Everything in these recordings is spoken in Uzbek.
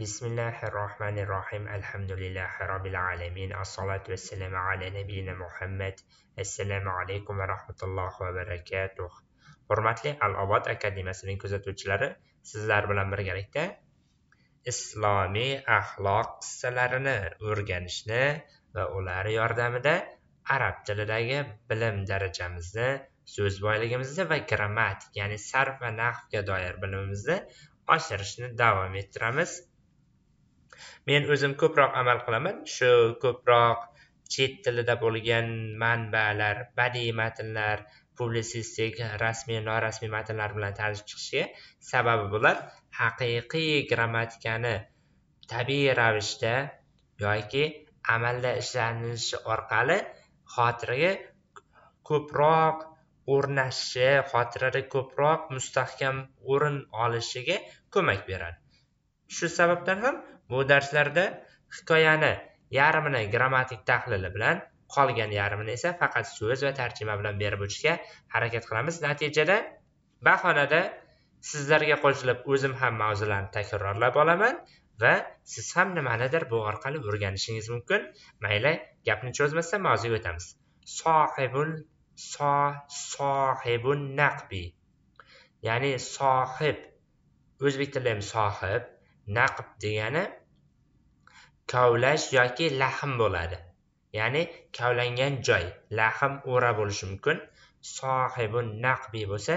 Bismillahir Rahmanir Rahim. alhamdulillahi robbil alamin was-salamu ala nabiyina muhammad assalomu alaykum va rahmatullohi va barakatuh hurmatli al obod akademiyasining kuzatuvchilari sizlar bilan birgalikda islomiy axloq qissalarini o'rganishni va ular yordamida arab tilidagi bilim darajamizni so'z boyligimizni va grammatik ya'ni sarf va nahvga doir bilimimizni oshirishni davom ettiramiz men o'zim ko'proq amal qilaman shu ko'proq chet tilida bo'lgan manbalar badiiy matnlar publitsistik rasmiy norasmiy matnlar bilan tanishib chiqishga sababi bular haqiqiy grammatikani tabiiy ravishda yoki amalda ishlanishi orqali xotiraga ko'proq o'rnashishi xotirada ko'proq mustahkam o'rin olishiga ko'mak beradi shu sababdan ham bu darslarda hikoyani yarmini grammatik tahlili bilan qolgan yarmini esa faqat so'z va tarjima bilan berib o'tishga harakat qilamiz natijada bahonada sizlarga qo'shilib o'zim ham mavzularni takrorlab olaman va siz ham nimanidir bu orqali o'rganishingiz mumkin mayli gapni cho'zmasdan mavzuga o'tamiz sohibul so sohibun naqbi ya'ni sohib o'zbek tilida ham sohib naqd degani kavlash yoki lahm bo'ladi ya'ni kavlangan joy lahm o'ra bo'lishi mumkin sohibi naqbiy bo'lsa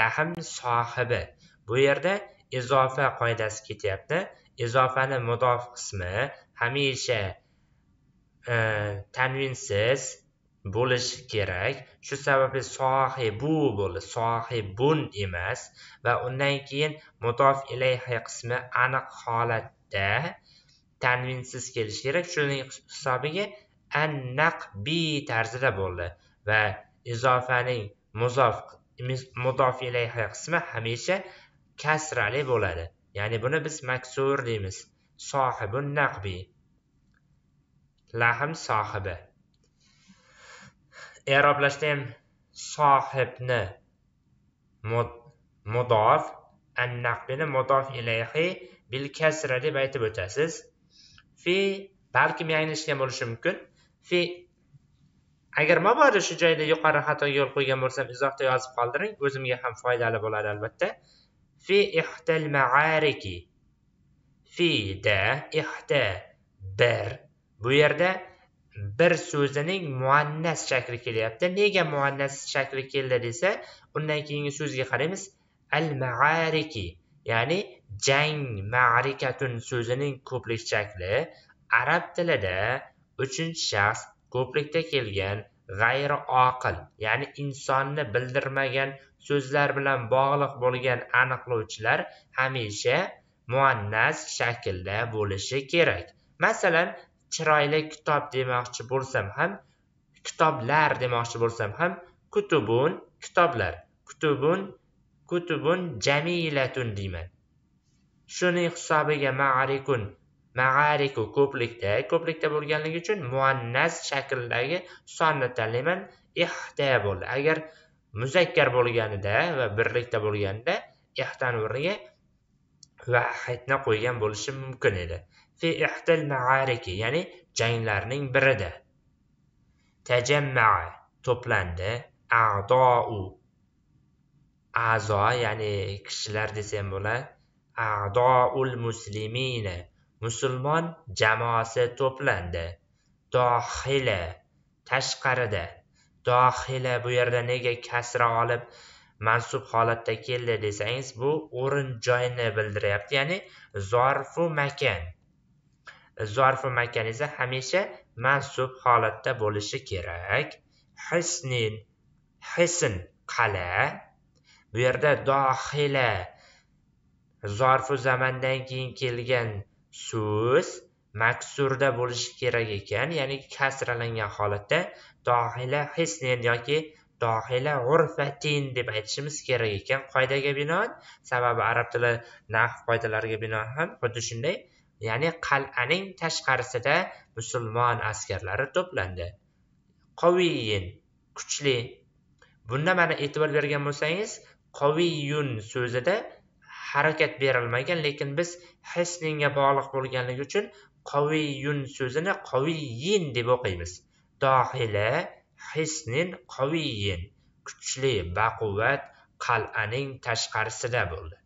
lahm sohibi bu yerda izofa qoidasi ketyapti izofani mudof qismi hamisha e, tanvinsiz bo'lishi kerak shu sababli sohibu bo'ldi sohibun emas va undan keyin mutof ilayhi qismi aniq holatda tanvinsiz kelishi kerak shuning hisobiga an naqbi tarzida bo'ldi va izofaning muzof mudof ilayhi qismi hamisha kasrali bo'ladi ya'ni buni biz maksur deymiz sohibun naqbi lahm sohibi i'roblashda ham sohibni mudof annaqbini mudof ilayhi bil kasra deb aytib o'tasiz fi balkim yanglishgan bo'lishi mumkin fi agar mabodo shu joyda yuqori xatoga yo'l qo'ygan bo'lsam izohda yozib qoldiring o'zimga ham foydali bo'ladi albatta fi ihtal maariki fida ihta bir bu yerda bir so'zining muannas shakli kelyapti nega muannas shakli keldi desa undan keyingi so'zga qaraymiz al maariki ya'ni jang ma'rikatun so'zining ko'plik shakli arab tilida uchinchi shaxs ko'plikda kelgan g'ayri oqil ya'ni insonni bildirmagan so'zlar bilan bog'liq bo'lgan aniqlovchilar hamisha muannas shaklda bo'lishi kerak masalan chiroyli kitob demoqchi bo'lsam ham kitoblar demoqchi bo'lsam ham kutubun kitoblar kutubun kutubun jamilatun deyman shuning hisobiga maarikun maariku ko'plikda ko'plikda bo'lganligi uchun muannas shaklidagi sonni tanlayman ehta bo'ldi agar muzakkar bo'lganida va birlikda bo'lganda ehtani o'rniga vahidni qo'ygan bo'lishim mumkin edi fi ihtil maariki ya'ni janglarning birida tajammaa to'plandi a'dou a'zo ya'ni kishilar desam bo'lar a'doul muslimina musulmon jamoasi to'plandi dohila tashqarida dohila bu yerda nega kasra olib mansub holatda keldi desangiz bu o'rin joyni bildiryapti ya'ni zorfu makan zorfi makaniza hamisha mansub holatda bo'lishi kerak hisnin hisn qala bu yerda dohila zorfu zamandan keyin kelgan so'z maksurda bo'lishi kerak ekan ya'ni kasralangan holatda dohila hisnin yoki dohila g'urfatin deb aytishimiz kerak ekan qoidaga binoan sababi arab tili nahv qoidalariga binoan ham xuddi shunday ya'ni qal'aning tashqarisida musulmon askarlari to'plandi qoviyin kuchli bunda mana e'tibor bergan bo'lsangiz qoviyun so'zida harakat berilmagan lekin biz hisninga bog'liq bo'lganligi uchun qoviyun so'zini qoviyin deb o'qiymiz dohila hisnin qoviyin kuchli baquvvat qal'aning tashqarisida bo'ldi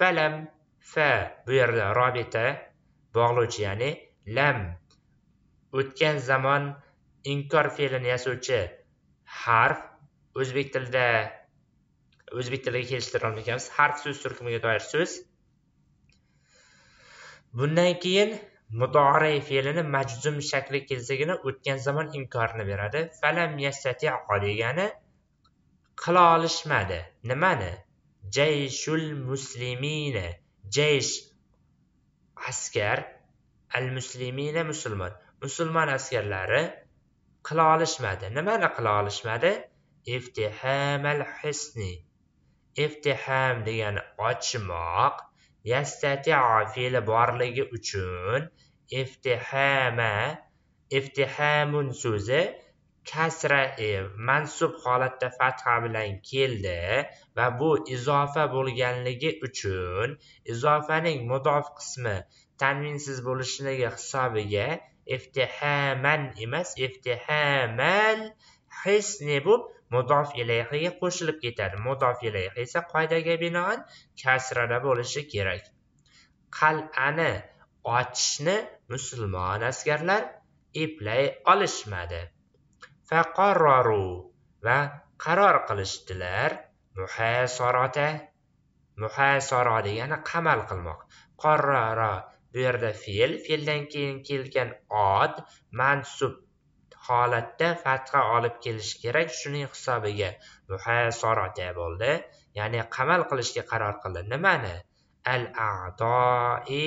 falam fa bu yerda robita bog'lovchi ya'ni lam o'tgan zamon inkor fe'lini yasovchi harf o'zbek tilida o'zbek tiliga kelishtira olmaymiz harf so'z turkumiga doir so'z bundan keyin mudora fe'lini majzum shakli kelsagina o'tgan zamon inkorini beradi falam yastati degani qila olishmadi nimani jayshul muslimini jayish askar al muslimina musulmon musulmon askarlari qila olishmadi nimani qila olishmadi iftiham al hisni iftiham degani ochmoq yastatia fe'li borligi uchun iftihama iftihamun so'zi kasra e, mansub holatda fatha bilan keldi va bu izofa bo'lganligi uchun izofaning mudof qismi tanvinsiz bo'lishligi hisobiga iftihaman emas iftihaman hisni bo'lib mudof ilayhiga qo'shilib ketadi mudof ilayhi esa qoidaga binoan kasrada bo'lishi kerak qal'ani ochishni musulmon askarlar eplay olishmadi faqarraru va qaror qilishdilar muhasorata muhasoro degani qamal qilmoq qarraro bu yerda fe'l fe'ldan keyin kelgan od mansub holatda fatha olib kelish kerak shuning hisobiga muhasorata bo'ldi ya'ni qamal qilishga qaror qildi nimani al adoi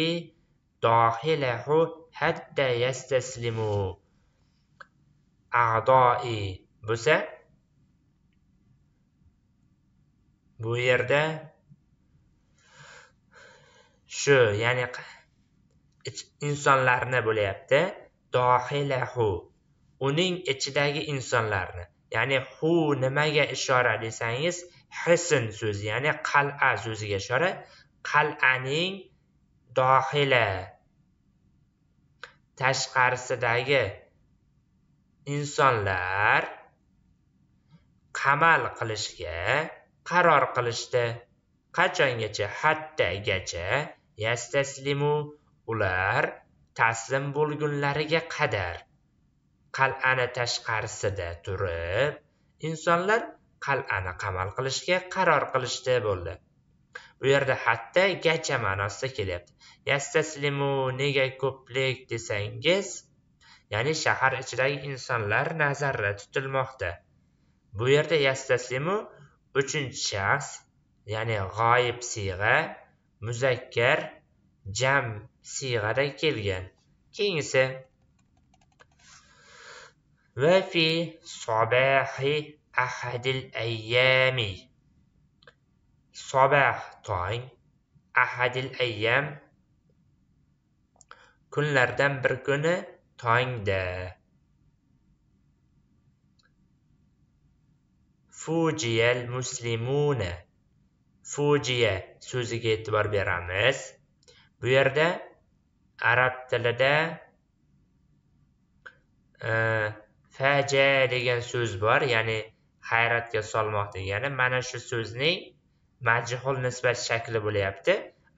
dohilahu hatta yastaslimu a'doi bo'lsa bu yerda shu ya'ni insonlarni bo'lyapti dohilahu uning ichidagi insonlarni ya'ni hu nimaga ishora desangiz hisn so'zi ya'ni qal'a so'ziga ishora qal'aning dohila tashqarisidagi insonlar qamal qilishga qaror qilishdi qachongacha hattagacha yastaslimu ular taslim bo'lgunlariga qadar qal'ani tashqarisida turib insonlar qal'ani qamal qilishga qaror qilishdi bo'ldi bu yerda hatta gacha ma'nosida kelyapti yastaslimu nega ko'plik desangiz ya'ni shahar ichidagi insonlar nazarda tutilmoqda bu yerda yastasimu uchinchi shaxs ya'ni g'oyib siyg'a muzakkar jam siyg'ada kelgan keyingisi va fi sobahi ahadil ayyami sobah tong ahadil ayyam kunlardan bir kuni tongda fujiyal muslimuna fujiya so'ziga e'tibor beramiz bu yerda arab tilida e, faja degan so'z bor ya'ni hayratga solmoq degani mana shu so'zning majhul nisbat shakli bo'lyapti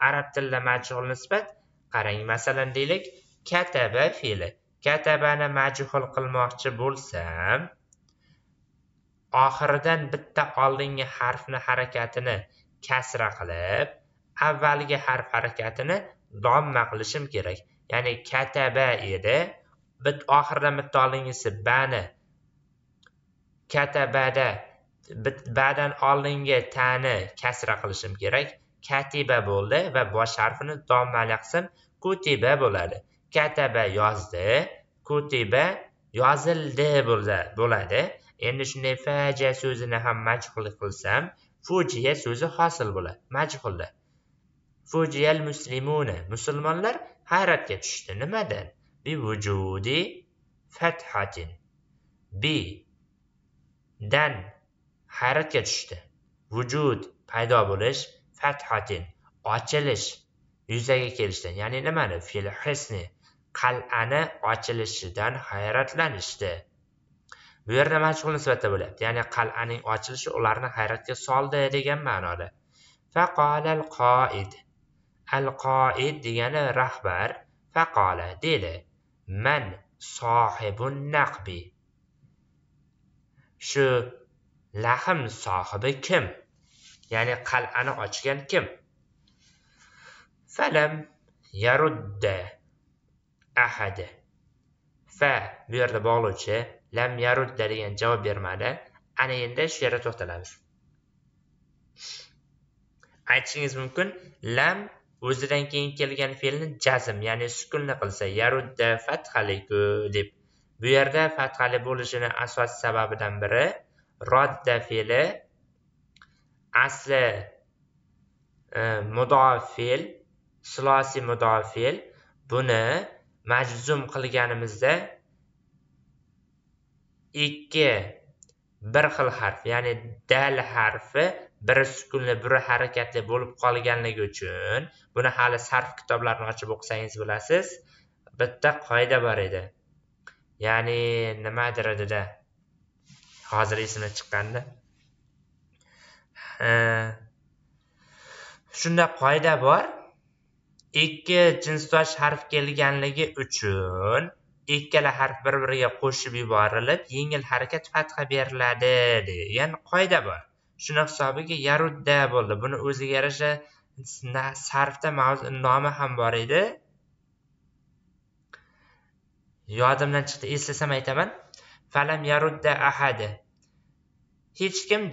arab tilida majhul nisbat qarang masalan deylik kataba fe'li katabani majhul qilmoqchi bo'lsam oxiridan bitta oldingi harfni harakatini kasra qilib avvalgi harf harakatini domma qilishim kerak ya'ni kataba edi bit oxiridan bitta oldingisi bani katabada badan oldingi tani kasra qilishim kerak katiba bo'ldi va bosh harfini domma qilsam kutiba bo'ladi kataba yozdi kutiba yozildi bo'ladi endi shunday faja so'zini ham majhul qilsam fujiya so'zi hosil bo'ladi majhulda fujiyal muslimuna musulmonlar hayratga tushdi nimadan bi vujudi fathatin bi dan hayratga tushdi vujud paydo bo'lish fathatin ochilish yuzaga kelishdan ya'ni nimani fil hisni qal'ani ochilishidan hayratlanishdi bu yerda majhul nisbatda bo'lyapti ya'ni qal'aning ochilishi ularni hayratga soldi degan ma'noda faqolal qoid al qoid degani rahbar faqola dedi man sohibun naqbi shu lahm sohibi kim ya'ni qal'ani ochgan kim falam yarudda ahadi. Fa bu yerda bog'lovchi, lam yarudda degan javob bermadi. Ana endi shu yerda to'xtalamiz. Aytishingiz mumkin, lam o'zidan keyin kelgan fe'lni jazm, ya'ni sukunli qilsa, yarudda fathaliku deb. Bu yerda fathali bo'lishini asosiy sababidan biri rodda fe'li asli e, mudofil, silosiy mudofil buni majzum qilganimizda ikki bir xil harf ya'ni dal harfi biri sukunli biri harakatli bo'lib qolganligi uchun buni hali sarf kitoblarini ochib o'qisangiz bilasiz bitta qoida bor edi ya'ni nimadir edida hozir esimga chiqqanda shunda qoida bor ikki jinsdosh harf kelganligi uchun ikkala harf bir biriga qo'shib yuborilib yengil harakat fatha beriladi degan qoida bor shuni hisobiga yarudda bo'ldi buni o'ziga yarasha sarfda nomi ham bor edi yodimdan chiqdi eslasam aytaman falam yarudda ahadi hech kim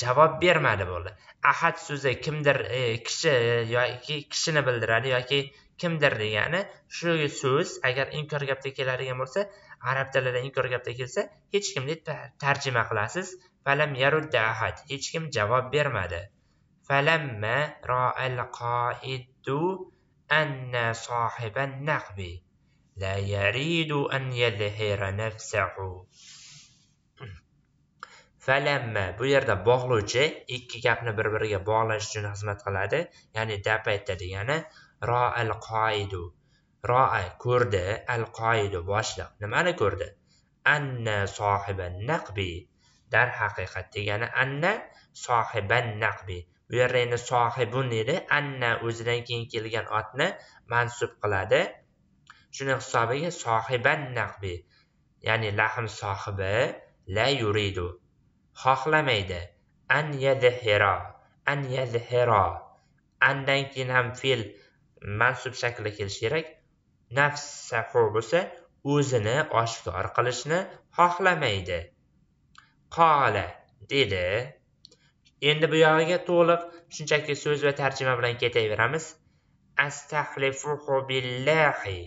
javob bermadi bo'ldi ahad so'zi kimdir e, kishi yoki kishini bildiradi yoki kimdir degani shu so'z agar inkor gapda keladigan bo'lsa arab tilida inkor gapda kelsa hech kim deb tarjima qilasiz falam yarudda ahad hech kim javob bermadi falamma roal qoidu anna sohiban naqbi la yaridu an yadhira nafsahu falamma bu yerda bog'lovchi ikki gapni bir biriga bog'lash uchun xizmat qiladi ya'ni dab aytdi degani ro al qoidu roa ko'rdi al qoidu boshliq nimani ko'rdi anna sohiba naqbi darhaqiqat degani anna sohiban naqbi bu yerda endi sohibun edi anna o'zidan keyin kelgan otni mansub qiladi shuni hisobiga sohiban naqbi ya'ni lahm sohibi la yuridu xohlamaydi an yadhiro an yadhiro andan keyin ham fe'l mansub shaklda kelishi kerak nafsahu bo'lsa o'zini oshkor qilishni xohlamaydi qola dedi endi bu yog'iga to'liq shunchaki so'z va tarjima bilan ketaveramiz astahlifuhu billahi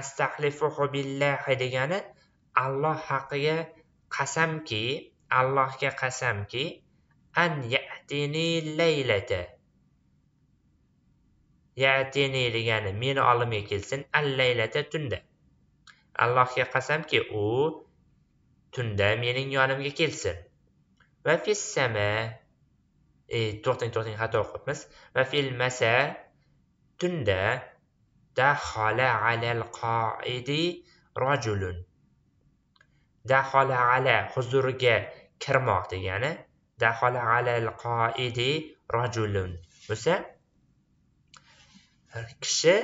astahlifuhu billahi degani alloh haqiga qasamki allohga qasamki an yatini laylata yatini degani meni oldimga kelsin al laylata tunda allohga qasamki u tunda mening yonimga kelsin va fissama e, to'xtang to'xtang xato o'qibmiz va fil masa tunda dahala alal qoidi rajulun dahala ala huzuriga kirmoq degani dahola alal qoidi rajulun bo'lsa kishi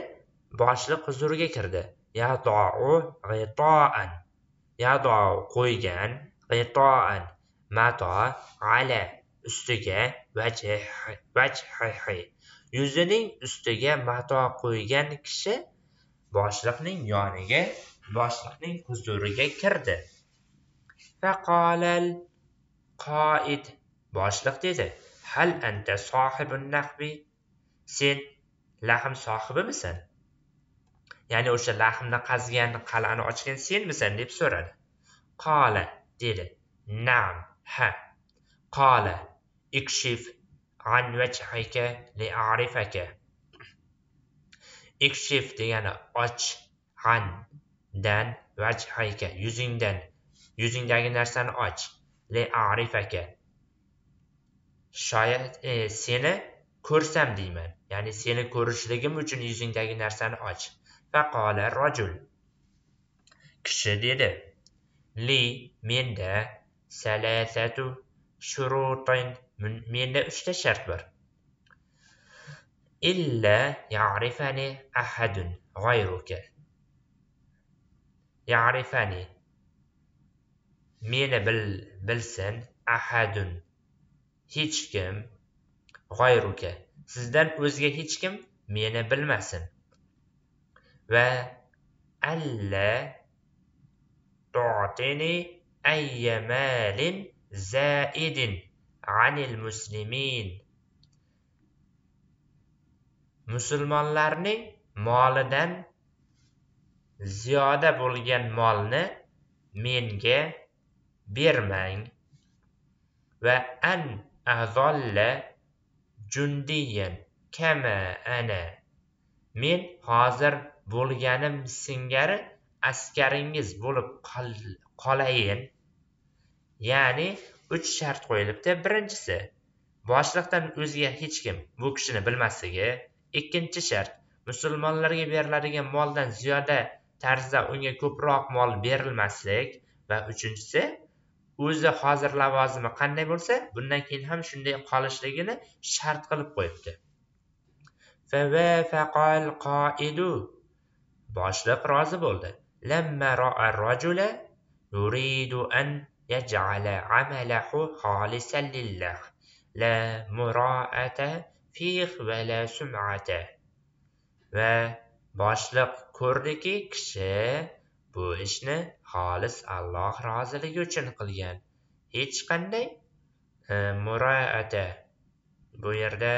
boshliq huzuriga kirdi yadou g'itoan yadou qo'ygan g'itoan mato ala ustiga vajhihi yuzining ustiga mato qo'ygan kishi boshliqning yoniga boshliqning huzuriga kirdi faqolal qoid boshliq dedi hal anta sohibun nahbi sen lahm sohibimisan ya'ni o'sha lahmni qazgan qal'ani ochgan senmisan deb so'radi qola dedi nam ha qola ikshif an vajhika li arifaka ikshif degani och an dan vajhika yuzingdan yuzingdagi narsani och le'arifake shoyat e, seni ko'rsam deyman ya'ni seni ko'rishligim uchun yuzingdagi narsani och faqola rojul kishi dedi li menda salasatu shurutin menda uchta shart bor illa ya'rifani ahadun g'ayruka ya'rifani meni bil, bilsin ahadun hech kim g'oyruka sizdan o'zga hech kim meni bilmasin va alla tu'tini malin zaidin anil muslimin musulmonlarning molidan ziyoda bo'lgan molni menga bermang va an azolla jundiyin kama ana men hozir bo'lganim singari askaringiz bo'lib qolayin ya'ni uch shart qo'yilibdi birinchisi boshliqdan o'zga hech kim bu kishini bilmasligi ikkinchi shart musulmonlarga beriladigan moldan ziyoda tarzda unga ko'proq mol berilmaslik va uchinchisi o'zi hozir lavozimi qanday bo'lsa bundan keyin ham shunday qolishligini shart qilib qo'yibdi boshliq rozi bo'ldi ro'a rajula an yaj'ala lillah la va boshliq ko'rdiki kishi bu ishni xolis Alloh roziligi uchun qilgan hech qanday e, muroata bu yerda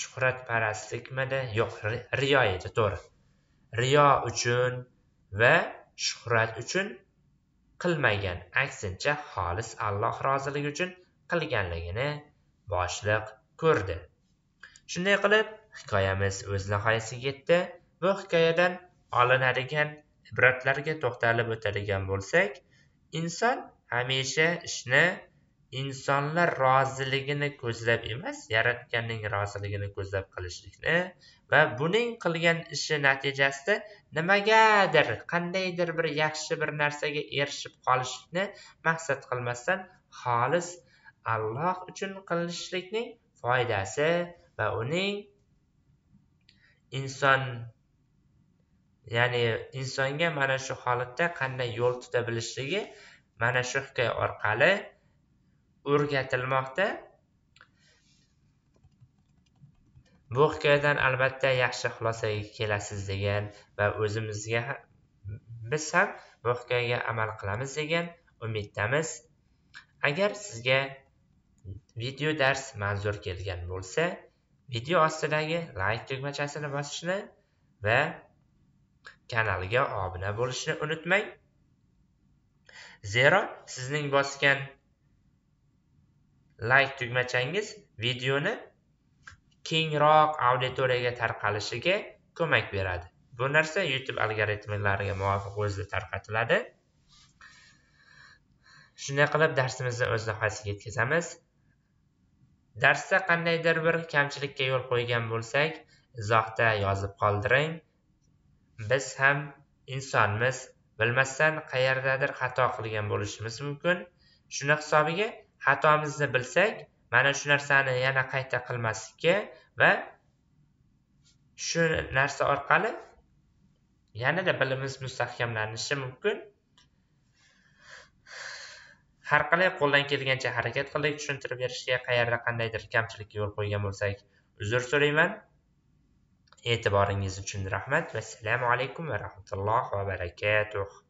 shuhratparastlikmidi yo'q riyo edi to'g'ri riyo uchun va shuhrat uchun qilmagan aksincha xolis alloh roziligi uchun qilganligini boshliq ko'rdi shunday qilib hikoyamiz o'z nihoyasiga yetdi bu hikoyadan olinadigan ibratlarga to'xtalib o'tadigan bo'lsak inson hamisha ishni insonlar roziligini ko'zlab emas yaratganning roziligini ko'zlab qilishlikni va buning qilgan ishi natijasida nimagadir qandaydir bir yaxshi bir narsaga erishib qolishlikni maqsad qilmasdan xolis alloh uchun qilishlikning foydasi va uning inson ya'ni insonga mana shu holatda qanday yo'l tuta bilishligi mana shu hikoya orqali o'rgatilmoqda bu hikoyadan albatta yaxshi xulosaga kelasiz degan va o'zimizga biz ham bu hikoyaga amal qilamiz degan umiddamiz agar sizga video dars manzur kelgan bo'lsa video ostidagi layk tugmachasini bosishni va kanalga obuna bo'lishni unutmang zero sizning bosgan like tugmachangiz videoni kengroq auditoriyaga tarqalishiga ko'mak beradi bu narsa youtube algoritmlariga muvofiq o'zida tarqatiladi shunday qilib darsimizni o'z nihoyasiga yetkazamiz darsda qandaydir bir kamchilikka yo'l qo'ygan bo'lsak izohda yozib qoldiring biz ham insonmiz bilmasdan qayerdadir xato qilgan bo'lishimiz mumkin shuni hisobiga xatomizni bilsak mana shu narsani yana qayta qilmaslikka va shu narsa orqali yanada bilimimiz mustahkamlanishi mumkin har qalay qo'ldan kelgancha harakat qildik tushuntirib berishga qayerda qandaydir kamchilikka yo'l qo'ygan bo'lsak uzr so'rayman Etibarınız üçün rəhmət və sələmu aleykum və rəhmətullah və bərəkətuh.